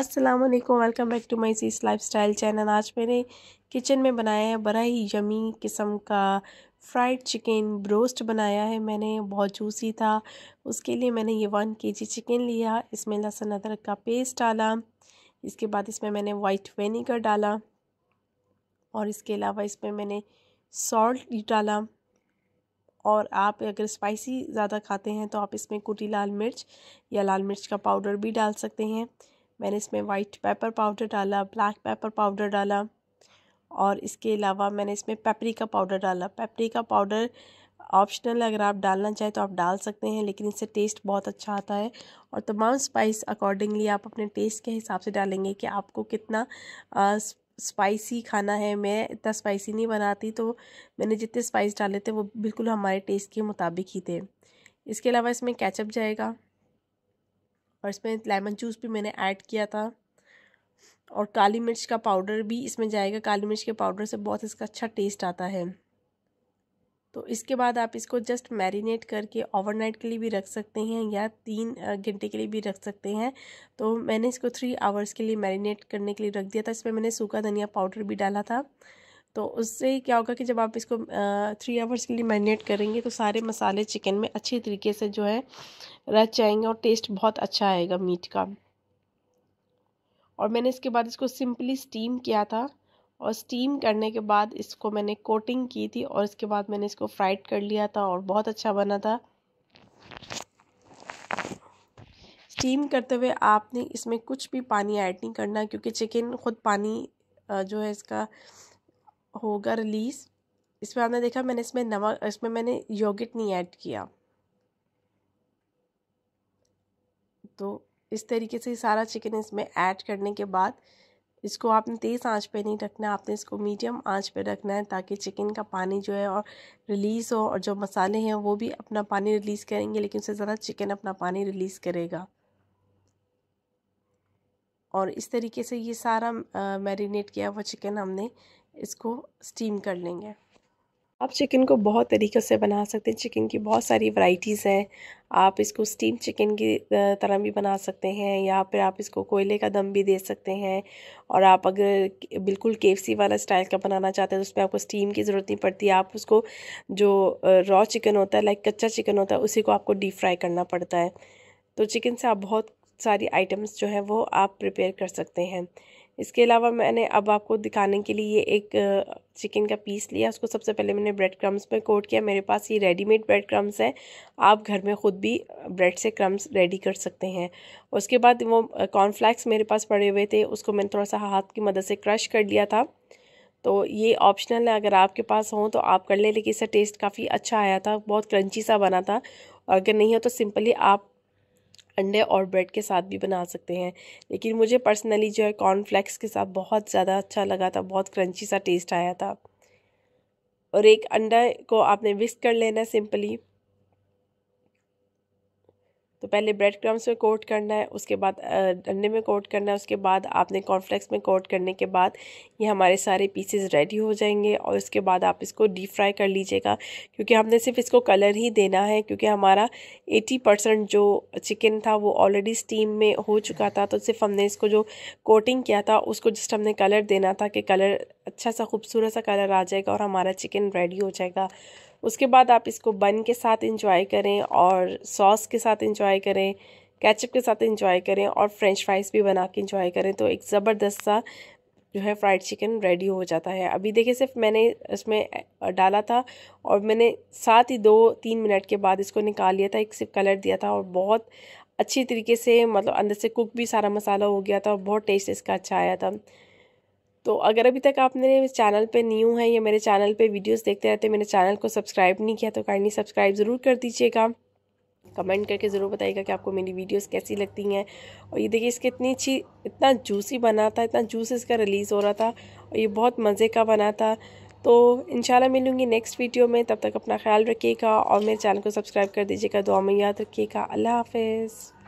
अस्सलाम वालेकुम welcome back to my sis lifestyle channel आज मैंने किचन में बनाया है बड़ा ही यमी किस्म का फ्राइड चिकन ब्रोस्ट बनाया है मैंने बहुत जूसी था उसके लिए मैंने ये वन के जी चिकन लिया इसमें लहसुन अदरक का पेस्ट डाला इसके बाद इसमें मैंने वाइट वेनीगर डाला और इसके अलावा इसमें मैंने सॉल्ट डाला और आप अगर स्पाइसी ज़्यादा खाते हैं तो आप इसमें कुटी लाल मिर्च या लाल मिर्च का पाउडर भी डाल सकते हैं मैंने इसमें वाइट पेपर पाउडर डाला ब्लैक पेपर पाउडर डाला और इसके अलावा मैंने इसमें पेपरिका पाउडर डाला पेपरिका पाउडर ऑप्शनल अगर आप डालना चाहें तो आप डाल सकते हैं लेकिन इससे टेस्ट बहुत अच्छा आता है और तमाम स्पाइस अकॉर्डिंगली आप अपने टेस्ट के हिसाब से डालेंगे कि आपको कितना स्पाइसी खाना है मैं इतना स्पाइसी नहीं बनाती तो मैंने जितने स्पाइस डाले थे वो बिल्कुल हमारे टेस्ट के मुताबिक ही थे इसके अलावा इसमें कैचअप जाएगा और इसमें लेमन जूस भी मैंने ऐड किया था और काली मिर्च का पाउडर भी इसमें जाएगा काली मिर्च के पाउडर से बहुत इसका अच्छा टेस्ट आता है तो इसके बाद आप इसको जस्ट मैरिनेट करके ओवरनाइट के लिए भी रख सकते हैं या तीन घंटे के लिए भी रख सकते हैं तो मैंने इसको थ्री आवर्स के लिए मैरिनेट करने के लिए रख दिया था इसमें मैंने सूखा धनिया पाउडर भी डाला था तो उससे क्या होगा कि जब आप इसको थ्री आवर्स के लिए मैरिनेट करेंगे तो सारे मसाले चिकन में अच्छे तरीके से जो है रच जाएंगे और टेस्ट बहुत अच्छा आएगा मीट का और मैंने इसके बाद इसको सिंपली स्टीम किया था और स्टीम करने के बाद इसको मैंने कोटिंग की थी और इसके बाद मैंने इसको फ्राइड कर लिया था और बहुत अच्छा बना था स्टीम करते हुए आपने इसमें कुछ भी पानी ऐड नहीं करना क्योंकि चिकन खुद पानी जो है इसका होगा रिलीज़ इसमें आपने देखा मैंने इसमें नमक इसमें मैंने योगिट नहीं ऐड किया तो इस तरीके से सारा चिकन इसमें ऐड करने के बाद इसको आपने तेज़ आंच पे नहीं रखना है आपने इसको मीडियम आंच पे रखना है ताकि चिकन का पानी जो है और रिलीज़ हो और जो मसाले हैं वो भी अपना पानी रिलीज़ करेंगे लेकिन उससे ज़्यादा चिकन अपना पानी रिलीज़ करेगा और इस तरीके से ये सारा मैरिनेट किया हुआ चिकन हमने इसको स्टीम कर लेंगे आप चिकन को बहुत तरीक़े से बना सकते हैं चिकन की बहुत सारी वैरायटीज़ हैं आप इसको स्टीम चिकन की तरह भी बना सकते हैं या फिर आप इसको कोयले का दम भी दे सकते हैं और आप अगर बिल्कुल केफसी वाला स्टाइल का बनाना चाहते हैं तो उसमें आपको स्टीम की ज़रूरत नहीं पड़ती आप उसको जो रॉ चिकन होता है लाइक कच्चा चिकन होता है उसी को आपको डीप फ्राई करना पड़ता है तो चिकन से आप बहुत सारी आइटम्स जो हैं वो आप प्रिपेयर कर सकते हैं इसके अलावा मैंने अब आपको दिखाने के लिए एक चिकन का पीस लिया उसको सबसे पहले मैंने ब्रेड क्रम्स में कोट किया मेरे पास ये रेडीमेड ब्रेड क्रम्स हैं आप घर में ख़ुद भी ब्रेड से क्रम्स रेडी कर सकते हैं उसके बाद वो कॉर्नफ्लैक्स मेरे पास पड़े हुए थे उसको मैंने थोड़ा सा हाथ की मदद से क्रश कर लिया था तो ये ऑप्शनल है अगर आपके पास हो तो आप कर लें लेकिन इसका टेस्ट काफ़ी अच्छा आया था बहुत क्रंची सा बना था और अगर नहीं हो तो सिंपली आप अंडे और ब्रेड के साथ भी बना सकते हैं लेकिन मुझे पर्सनली जो है कॉर्नफ्लैक्स के साथ बहुत ज़्यादा अच्छा लगा था बहुत क्रंची सा टेस्ट आया था और एक अंडा को आपने विस्क कर लेना सिंपली तो पहले ब्रेड क्रम्स में कोट करना है उसके बाद अंडे में कोट करना है उसके बाद आपने कॉर्नफ्लेक्स में कोट करने के बाद ये हमारे सारे पीसेस रेडी हो जाएंगे और उसके बाद आप इसको डीप फ्राई कर लीजिएगा क्योंकि हमने सिर्फ इसको कलर ही देना है क्योंकि हमारा एटी परसेंट जो चिकन था वो ऑलरेडी स्टीम में हो चुका था तो सिर्फ हमने इसको जो कोटिंग किया था उसको जस्ट हमने कलर देना था कि कलर अच्छा सा खूबसूरत सा कलर आ जाएगा और हमारा चिकन रेडी हो जाएगा उसके बाद आप इसको बन के साथ इंजॉय करें और सॉस के साथ इंजॉय करें कैचअप के साथ इंजॉय करें और फ्रेंच फ्राइज़ भी बना के इंजॉय करें तो एक ज़बरदस्त सा जो है फ्राइड चिकन रेडी हो जाता है अभी देखिए सिर्फ मैंने इसमें डाला था और मैंने साथ ही दो तीन मिनट के बाद इसको निकाल लिया था एक सिर्फ कलर दिया था और बहुत अच्छी तरीके से मतलब अंदर से कुक भी सारा मसाला हो गया था और बहुत टेस्ट इसका अच्छा आया था तो अगर अभी तक आप मेरे चैनल पे न्यू हैं या मेरे चैनल पे वीडियोस देखते रहते हैं मेरे चैनल को सब्सक्राइब नहीं किया तो काइंडली सब्सक्राइब ज़रूर कर दीजिएगा कमेंट करके ज़रूर बताइएगा कि आपको मेरी वीडियोस कैसी लगती हैं और ये देखिए इसकी इतनी अच्छी इतना जूसी बना था इतना जूस इसका रिलीज़ हो रहा था और ये बहुत मज़े का बना था तो इन मिलूँगी नेक्स्ट वीडियो में तब तक अपना ख्याल रखिएगा और मेरे चैनल को सब्सक्राइब कर दीजिएगा दुआ में याद रखिएगा अल्लाह हाफिज़